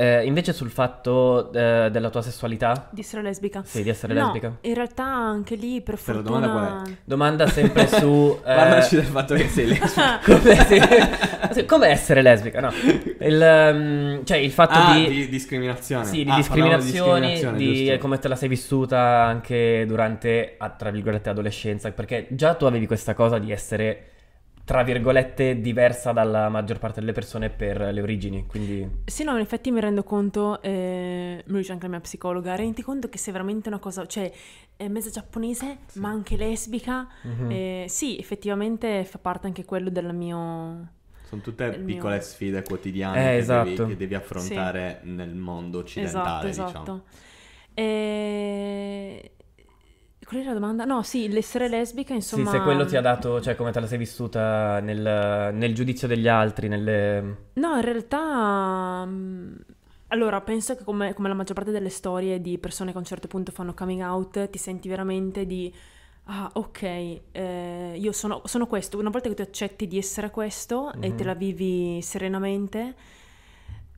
Eh, invece sul fatto eh, della tua sessualità? Di essere lesbica. Sì, di essere no, lesbica. In realtà anche lì per Però domanda qual è? Domanda sempre su... Eh... Parlaci del fatto che sei lesbica. Come, Come essere lesbica? No. Il, um, cioè il fatto ah, di... di discriminazione. Sì, di ah, discriminazioni, di, di come te la sei vissuta anche durante, a, ah, tra virgolette, adolescenza. Perché già tu avevi questa cosa di essere tra virgolette, diversa dalla maggior parte delle persone per le origini, quindi... Sì, no, in effetti mi rendo conto, eh, me dice anche la mia psicologa, rendi conto che se veramente una cosa, cioè, è mezza giapponese, sì. ma anche lesbica, mm-hmm. eh, sì, effettivamente fa parte anche quello del mio... Sono tutte piccole mio... sfide quotidiane eh, esatto. che, devi, esatto. che, devi, affrontare sì. nel mondo occidentale, esatto, diciamo. esatto. diciamo. Eh, e... Qual era la domanda? No, sì, l'essere lesbica, insomma... Sì, se quello ti ha mm. dato, cioè come te la sei vissuta nel, nel giudizio degli altri, nelle... No, in realtà... Mm, allora, penso che come, come, la maggior parte delle storie di persone che a un certo punto fanno coming out, ti senti veramente di... Ah, ok, eh, io sono, sono, questo. Una volta che tu accetti di essere questo mm-hmm. e te mhm. la vivi serenamente,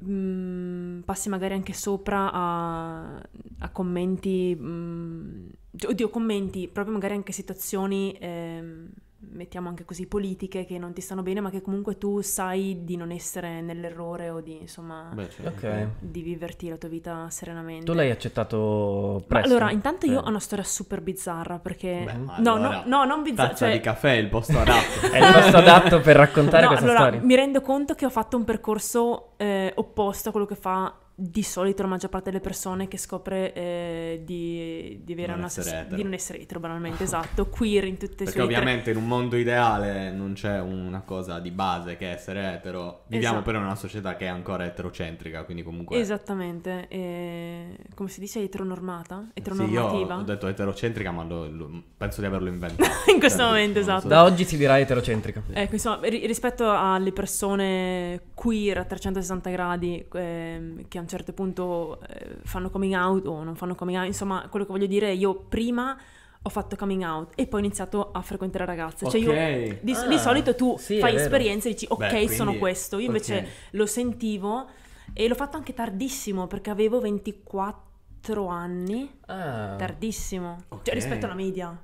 mh, mm, passi magari anche sopra a, a commenti... Mh, cioè, oddio, commenti, proprio magari anche situazioni, ehm, mettiamo anche così, politiche che non ti stanno bene, ma che comunque tu sai di non essere nell'errore o di, insomma, Beh, okay. di viverti la tua vita serenamente. Tu l'hai accettato presto? Ma allora, intanto io eh. ho una storia super bizzarra, perché... Beh, no, allora, no, no, non bizzarra. Tazza cioè... di caffè è il posto adatto. è il posto adatto per raccontare no, questa allora, storia. mi rendo conto che ho fatto un percorso eh, opposto a quello che fa di solito la maggior parte delle persone che scopre eh, di, di, avere non una sess- di non essere etero, banalmente, esatto, queer in tutte le sue Perché ovviamente tre. in un mondo ideale non c'è una cosa di base che essere etero, viviamo esatto. però in una società che è ancora eterocentrica, quindi comunque... Esattamente, e... come si dice eteronormata? Eteronormativa? Sì, io ho detto eterocentrica ma lo, lo, penso di averlo inventato. in questo cioè, momento, esatto. So. Da oggi si dirà eterocentrica. Ecco, insomma, r- rispetto alle persone queer a 360 gradi eh, che hanno un certo punto eh, fanno coming out o non fanno coming out, insomma, quello che voglio dire è io prima ho fatto coming out e poi ho iniziato a frequentare ragazze. Okay. Cioè io di, ah, di solito tu sì, fai esperienze e dici ok, Beh, sono questo. Io invece okay. lo sentivo e l'ho fatto anche tardissimo perché avevo 24 anni. Ah, tardissimo. Cioè, okay. Cioè rispetto alla media.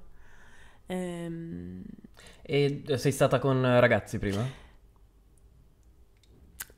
Ehm... E sei stata con ragazzi prima?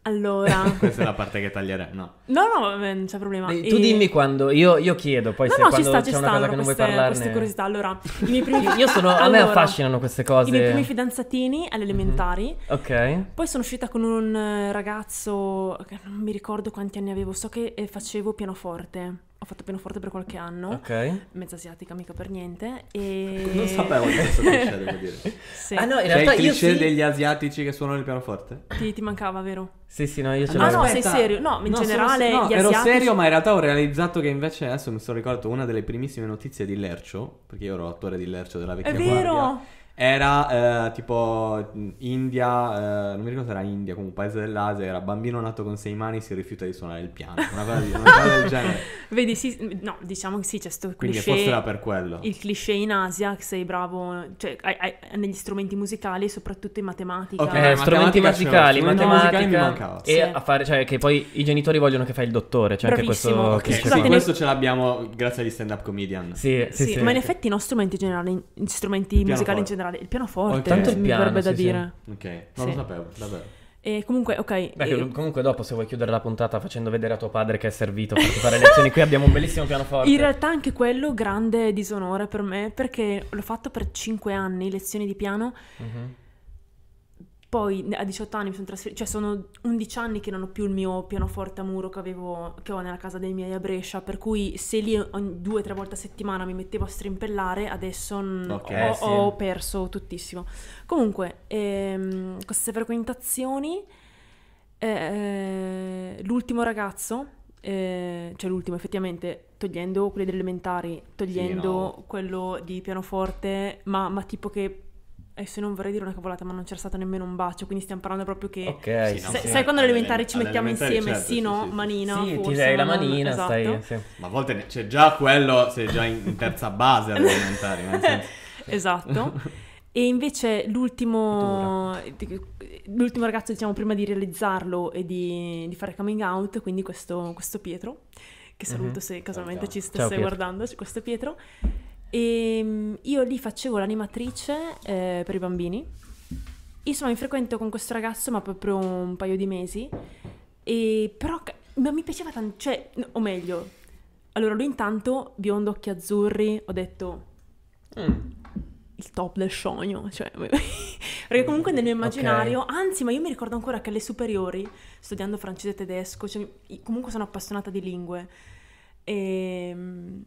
Allora... Questa è la parte che taglierei, no? No, no, eh, non c'è problema. Eh, e tu dimmi quando, io, io, chiedo poi no, se no, quando sta, c'è una cosa che non vuoi parlare. queste curiosità. Allora, i miei primi... io sono, allora, a me affascinano queste cose. I miei primi fidanzatini all'elementari. Mm-hmm. Ok. Poi sono uscita con un eh, ragazzo, non mi ricordo quanti anni avevo, so che facevo pianoforte ho fatto pianoforte per qualche anno, okay. mezza asiatica, mica per niente. E... Non sapevo di cosa cliché, devo dire. Sì. Ah, no, in cioè, il cliché io sì. degli asiatici che suonano il pianoforte? Ti, ti mancava, vero? Sì, sì, no, io ce ah, l'ho. Ah, no, sei serio? No, in no, generale. Sono, no, ero asiatici... serio, ma in realtà ho realizzato che invece adesso mi sono ricordato una delle primissime notizie di Lercio, perché io ero attore di Lercio della vecchia È vero! Guardia, era eh, tipo India, eh, non mi ricordo se era India, comunque un paese dell'Asia, era bambino nato con sei mani si rifiuta di suonare il piano, una cosa, di, una cosa del genere. Vedi, sì, no, diciamo che sì, c'è questo cliché. Quindi forse era per quello. Il cliché in Asia che sei bravo, cioè hai, hai, negli strumenti musicali, soprattutto in matematica. Ok, eh, strumenti matematica, musicali, matematica. matematica mancava. E sì. a fare, cioè, che poi i genitori vogliono che fai il dottore. Cioè, Bravissimo. anche questo. Okay. Sì, questo ne... ce l'abbiamo grazie agli stand-up comedian. Sì, sì, sì ma in effetti no, strumenti generali, strumenti musicali in generale, il pianoforte, okay. tanto il piano, mi verrebbe da dire. Ok, non lo sapevo, davvero. E comunque, ok. Beh, e... Comunque, dopo, se vuoi chiudere la puntata facendo vedere a tuo padre che è servito per fare lezioni, qui abbiamo un bellissimo pianoforte. In realtà, anche quello grande disonore per me, perché l'ho fatto per 5 anni lezioni di piano. Mm-hmm poi a 18 anni mi sono trasferita, cioè sono 11 anni che non ho più il mio pianoforte a muro che, avevo, che ho nella casa dei miei a Brescia, per cui se lì ogni due o tre volte a settimana mi mettevo a strimpellare, adesso okay, ho, sì. ho, perso tuttissimo. Comunque, ehm, queste frequentazioni, eh, l'ultimo ragazzo, eh, cioè l'ultimo effettivamente, togliendo quelli degli elementari, togliendo sì, no. quello di pianoforte, ma, ma tipo che adesso non vorrei dire una cavolata, ma non c'era stato nemmeno un bacio, quindi stiamo parlando proprio che... Ok, sì, no, se, sì, sai quando all'elementare ci mettiamo insieme, certo, sì, no, sì, manina, Sì, forse, ti dai la manina, non, esatto. stai... Esatto. Ma a volte c'è cioè, già quello, sei già in, in terza base all'elementare. esatto. E invece l'ultimo, l'ultimo, ragazzo, diciamo, prima di realizzarlo e di, di fare coming out, quindi questo, questo Pietro, che saluto mm-hmm. se casualmente ciao, ci stesse ciao, guardando, questo Pietro, e ehm, io lì facevo l'animatrice eh, per i bambini. Insomma, mi frequento con questo ragazzo, ma proprio un paio di mesi. E però ma mi piaceva tanto, cioè, o meglio, allora lui intanto, biondo, occhi azzurri, ho detto mm. il top del sogno, cioè, perché comunque nel mio immaginario, okay. anzi, ma io mi ricordo ancora che alle superiori, studiando francese e tedesco, cioè, comunque sono appassionata di lingue, e ehm,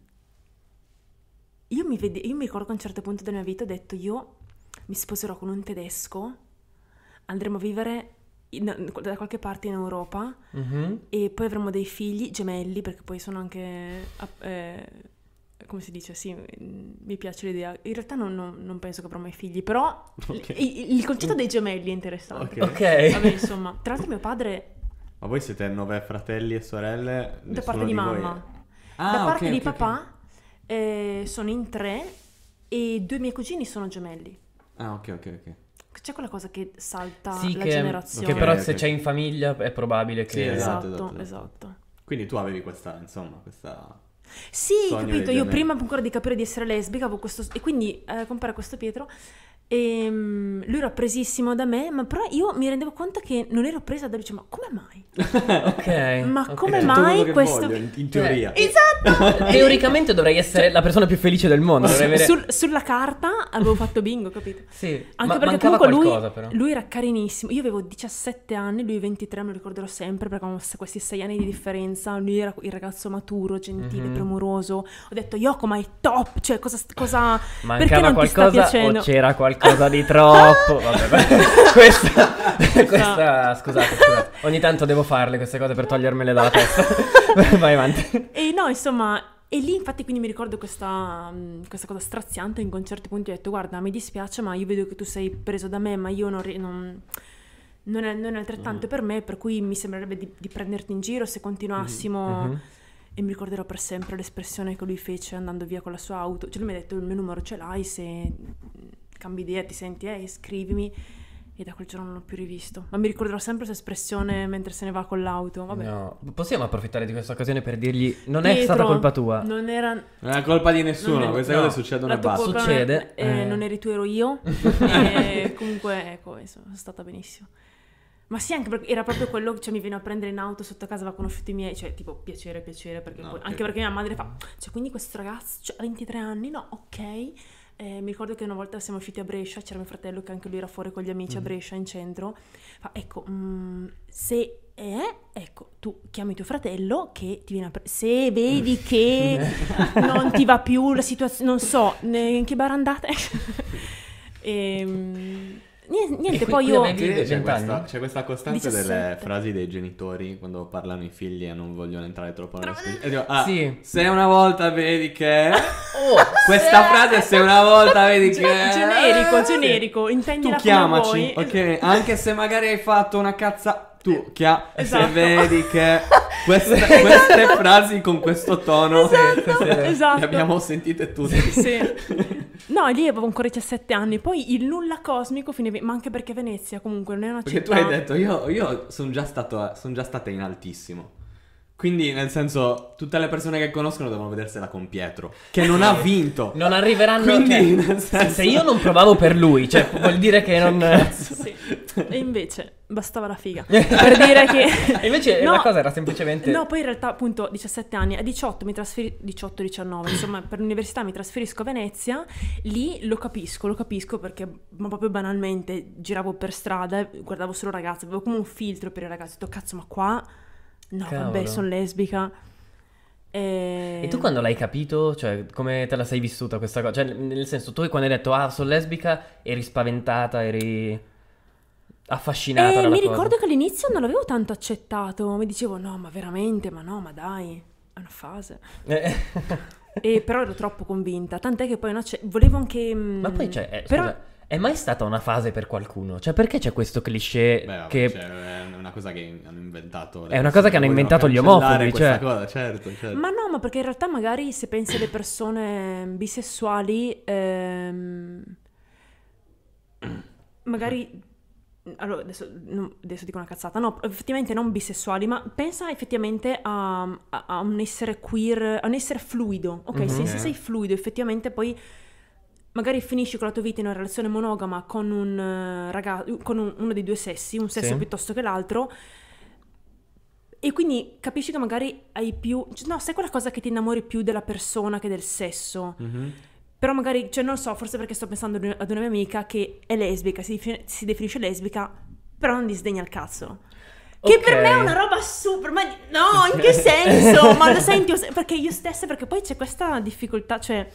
io mi, vede, io mi ricordo che a un certo punto della mia vita ho detto io mi sposerò con un tedesco, andremo a vivere in, da qualche parte in Europa mm-hmm. e poi avremo dei figli gemelli perché poi sono anche... Eh, come si dice, sì, mi piace l'idea. In realtà non, non, non penso che avrò mai figli, però okay. il, il, concetto dei gemelli è interessante. Ok. okay. Vabbè, insomma, tra l'altro mio padre... Ma voi siete nove fratelli e sorelle? Da parte di, di mamma. Voi... Ah, da parte okay, di papà eh, sono in tre e due miei cugini sono gemelli. Ah, ok, ok, ok. C'è quella cosa che salta sì, la che, generazione. Che però okay, se okay. c'è in famiglia è probabile che... Sì, esatto, esatto, esatto. esatto. esatto. Quindi tu avevi questa, insomma, questa... Sì, capito, io prima ancora di capire di essere lesbica avevo questo... E quindi eh, compare questo Pietro e ehm, lui era presissimo da me, ma però io mi rendevo conto che non ero presa da lui. Cioè, ma come mai? ok. Ma okay. come mai questo? Voglio, in, in cioè, teoria. Eh, esatto. Teoricamente dovrei essere la persona più felice del mondo. Su, avere... sul, sulla carta avevo fatto bingo, capito? sì. Anche ma, perché comunque qualcosa, lui, però. lui era carinissimo. Io avevo 17 anni, lui 23, me lo ricorderò sempre perché avevamo questi 6 anni di differenza. Lui era il ragazzo maturo, gentile, mm-hmm. premuroso. Ho detto, Yoko, ma è top. Cioè, cosa. cosa... Mancava perché non qualcosa ti sta piacendo? c'era qualcosa? qualcosa di troppo. Vabbè, questa, questa, scusate, scusate. Ogni tanto devo farle queste cose per togliermele dalla testa. Vai avanti. E no, insomma, e lì infatti quindi mi ricordo questa, mm, questa, cosa straziante in concerti punti ho detto guarda mi dispiace ma io vedo che tu sei preso da me ma io non, non, non, è, non è, altrettanto mm. per me per cui mi sembrerebbe di, di prenderti in giro se continuassimo mm-hmm, mm-hmm. e mi ricorderò per sempre l'espressione che lui fece andando via con la sua auto cioè lui mi ha detto il mio numero ce l'hai se cambi idea, ti senti, ehi, scrivimi. E da quel giorno non l'ho più rivisto. Ma mi ricorderò sempre questa espressione mentre se ne va con l'auto. Vabbè. No. Possiamo approfittare di questa occasione per dirgli: Non Pietro, è stata colpa tua. Non era. Non è colpa di nessuno. È... Queste no. cose succedono e basta. Succede. Eh, eh. Non eri tu, ero io. e eh, comunque, ecco, insomma, sono stata benissimo. Ma sì, anche perché era proprio quello che cioè, mi viene a prendere in auto sotto casa, va conosciuto i miei, cioè tipo piacere, piacere, perché no, poi, okay. anche perché mia madre fa, cioè quindi questo ragazzo cioè, ha cioè, 23 anni, no, ok eh, mi ricordo che una volta siamo usciti a Brescia, c'era mio fratello che anche lui era fuori con gli amici mm a mhm. Brescia in centro. Fa, ecco, mm, se è, ecco, tu chiami tuo fratello che ti viene a pre- se vedi che non ti va più la situazione, non so, in che bar andate. e, ehm, Niente, niente poi io... C'è, c'è, questa, c'è questa, costante 17. delle frasi dei genitori quando parlano i figli e non vogliono entrare troppo nella specie. E dico, ah, sì. se una volta vedi che... Oh, questa frase se una volta vedi che... Generico, generico, intendi Tu chiamaci, voi. ok? Anche se magari hai fatto una cazza tu eh, che ha, esatto. se vedi che queste, esatto. queste frasi con questo tono esatto, eh, esatto. le esatto. abbiamo sentite tutte. Sì. No, lì avevo ancora 17 anni, poi il nulla cosmico finiva, ma anche perché Venezia comunque non è una perché città... Perché tu hai detto, io, io sono già, son già stata in altissimo. Quindi, nel senso, tutte le persone che conoscono devono vedersela con Pietro, che non ha vinto. non arriveranno Quindi, cioè, senso... se io non provavo per lui, cioè, vuol dire che non. Sì. E invece bastava la figa. per dire che. E invece no, la cosa era semplicemente. No, poi in realtà, appunto, 17 anni, a 18 mi trasferisco. 18-19, insomma, per l'università mi trasferisco a Venezia. Lì lo capisco, lo capisco perché, ma proprio banalmente, giravo per strada, guardavo solo ragazze, avevo come un filtro per i ragazzi. Ho detto, cazzo, ma qua No, Cavolo. vabbè, sono lesbica. E... e... tu quando l'hai capito? Cioè, come te la sei vissuta questa cosa? Cioè, nel senso, tu quando hai detto, ah, sono lesbica, eri spaventata, eri affascinata. Eh, mi cosa. ricordo che all'inizio non l'avevo tanto accettato. Mi dicevo, no, ma veramente, ma no, ma dai, è una fase. Eh. E però ero troppo convinta, tant'è che poi no, cioè, volevo anche... Mm, ma poi c'è... Cioè, eh, però... Scusa. È mai stata una fase per qualcuno? Cioè, perché c'è questo cliché Beh, che... Cioè, è una cosa che hanno inventato... È una cosa che hanno inventato gli omofobi, cioè... Cosa, certo, certo. Ma no, ma perché in realtà magari se pensi alle persone mm, bisessuali... Ehm... Magari allora adesso, no, adesso, dico una cazzata, no, effettivamente non bisessuali, ma pensa effettivamente a, a, a un essere queer, a un essere fluido, ok? Mm-hmm. Se, se, sei fluido effettivamente poi magari finisci con la tua vita in una relazione monogama con, un eh, ragazzo, con un, uno dei due sessi, un sesso sì. piuttosto che l'altro, e quindi capisci che magari hai più... Cioè, no, sai quella cosa che ti innamori più della persona che del sesso? Mm-hmm però magari, cioè non so, forse perché sto pensando ad una, mia amica che è lesbica, si, defin- si definisce lesbica, però non disdegna il cazzo. Che okay. per me è una roba super, ma no, in che senso? ma lo senti, perché io stessa, perché poi c'è questa difficoltà, cioè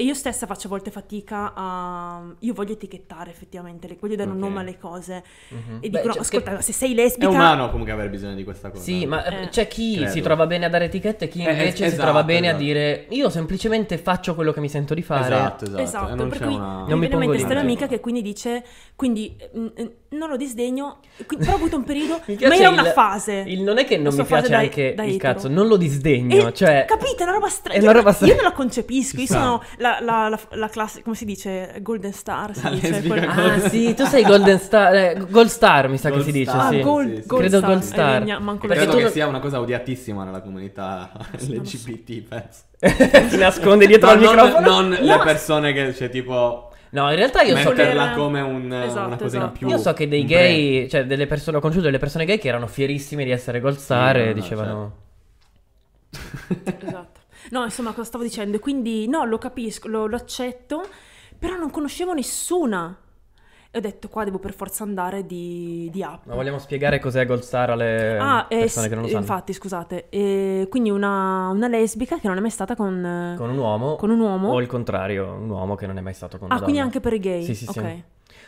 e io stessa faccio a volte fatica a... Io voglio etichettare effettivamente, le... voglio dare okay. un nome alle cose. Mm-hmm. E dico, cioè, ascolta, che... se sei lesbica... È umano comunque avere bisogno di questa cosa. Sì, ma eh, eh. c'è chi Credo. si trova bene a dare etichette e chi invece eh, es- si trova esatto, bene esatto. a dire io semplicemente faccio quello che mi sento di fare. Esatto, esatto. esatto. Non per cui una... non mi viene in mente questa amica che quindi dice, quindi mh, mm, mm, non lo disdegno, quindi, però ho avuto un periodo, ma era una fase. Il, non è che non mi piace anche il cazzo, non lo disdegno, cioè Capite, è una roba strana. Io non la concepisco, io sono la la, la, la, la classe, come si dice? Golden Star. Si dice, quella... Ah, sì, tu sei Golden Star, eh, Gold Star mi sa gold che si star, dice. Sì. gold, sì, sì. Gold Credo star. Gold eh, Star. Eh, manco Credo perché che sia una cosa odiatissima nella comunità LGBT, penso. si nasconde dietro no, al non, microfono. Non no. le persone che, cioè, tipo... No, in realtà io so che era... come un, esatto, una cosina esatto. più Io so che dei gay, brand. cioè delle persone ho conosciuto delle persone gay che erano fierissime di essere Gold Star no, e dicevano cioè... esatto. No, insomma, cosa stavo dicendo? Quindi no, lo capisco, lo, lo accetto, però non conoscevo nessuna e ho detto qua devo per forza andare di, di app. Ma vogliamo spiegare cos'è Gold Star alle ah, eh, persone eh, che non lo sanno? Infatti, scusate, eh, quindi una, una, lesbica che non è mai stata con, con, un uomo, con un uomo o il contrario, un uomo che non è mai stato con ah, una Ah, quindi anche per i gay? Sì, sì, sì. Okay.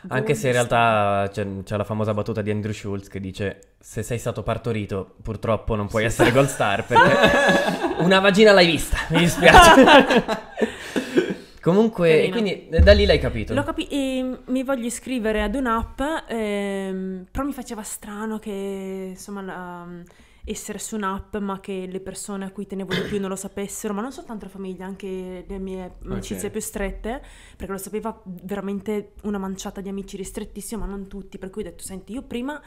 Anche se in realtà c'è, c'è, la famosa battuta di Andrew Schultz che dice se sei stato partorito purtroppo non puoi sì. essere Gold Star perché... una vagina l'hai vista, mi dispiace. Comunque, quindi eh, da lì l'hai capito. L'ho capito e ehm, mi voglio iscrivere ad un'app, ehm, però mi faceva strano che, insomma, la, mm, essere su un'app, ma che le persone a cui tenevo di più non lo sapessero, ma non soltanto la famiglia, anche le mie ah, amicizie okay. Certo. più strette, perché lo sapeva veramente una manciata di amici ristrettissima, ma non tutti, per cui ho detto, senti, io prima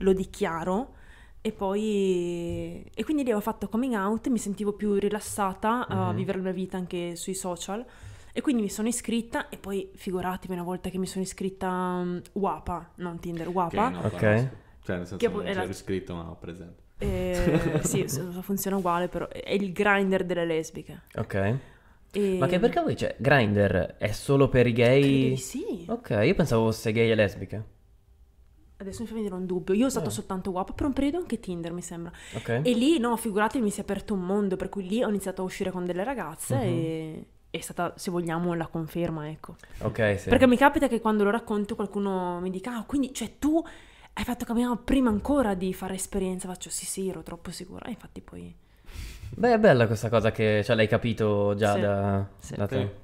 lo dichiaro e poi... E quindi lì avevo fatto coming out, mi sentivo più rilassata a mm-hmm. vivere la mia vita anche sui social. E quindi mi sono iscritta e poi figuratevi una volta che mi sono iscritta um, WAPA, non Tinder, WAPA. ok. Però, cioè nel senso che non era... Esatto. iscritto ma presente. Eh, sì, funziona uguale però. È il grinder delle lesbiche. Ok. E... Ma che perché voi c'è? Cioè, grinder è solo per i gay? Credo di sì. Ok, io pensavo fosse gay e lesbiche adesso mi fa venire un dubbio. Io ho usato oh. soltanto WAP per un periodo anche Tinder, mi sembra. Okay. E lì, no, figuratevi, mi si è aperto un mondo, per cui lì ho iniziato a uscire con delle ragazze mm-hmm. e è stata, se vogliamo, la conferma, ecco. Ok, sì. Perché mi capita che quando lo racconto qualcuno mi dica, ah, quindi, cioè, tu hai fatto camminare ah, prima ancora di fare esperienza. Faccio, sì, sì, ero troppo sicura. E infatti poi... Beh, è bella questa cosa che, cioè, l'hai capito già sì. da, sì. da te. Sì.